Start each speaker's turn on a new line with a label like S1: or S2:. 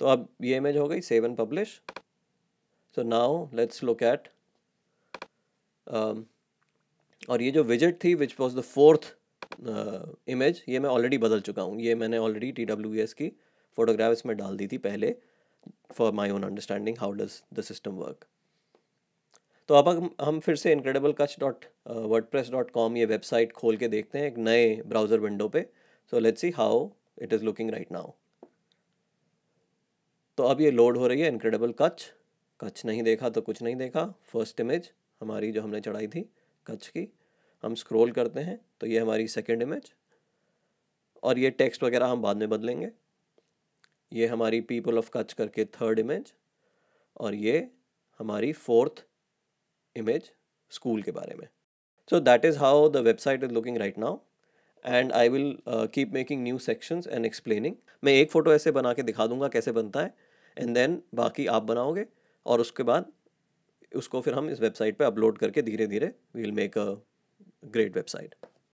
S1: तो अब ये इमेज हो गई seven publish so now let's look at और ये जो विजिट थी which was the fourth image ये मैं ऑलरेडी बदल चुका हूँ ये मैंने ऑलरेडी टी डब्ल्यू एस की फोटोग्राफ इसमें डाल दी थी पहले for my own understanding how does the system work तो अब हम हम फिर से incredible Kutch dot WordPress dot com ये वेबसाइट खोल के देखते हैं एक नए ब्राउज़र विंडो पे so let's see how it is looking right now तो अब ये लोड हो रही है इनक्रेडिबल कच्छ कच्छ नहीं देखा तो कुछ नहीं देखा फर्स्ट इमेज हमारी जो हमने चढ़ाई थी कच्छ की हम स्क्रॉल करते हैं तो ये हमारी सेकेंड इमेज और ये टेक्स्ट वगैरह हम बाद में बदलेंगे ये हमारी पीपल ऑफ कच्छ करके थर्ड इमेज और ये हमारी फोर्थ इमेज स्कूल के बारे में so that is how the website is looking right now and I will keep making new sections and explaining मैं एक फ़ोटो ऐसे बना के दिखा दूंगा कैसे बनता है एंड देन बाकी आप बनाओगे और उसके बाद उसको फिर हम इस वेबसाइट पे अपलोड करके धीरे धीरे we'll make a great website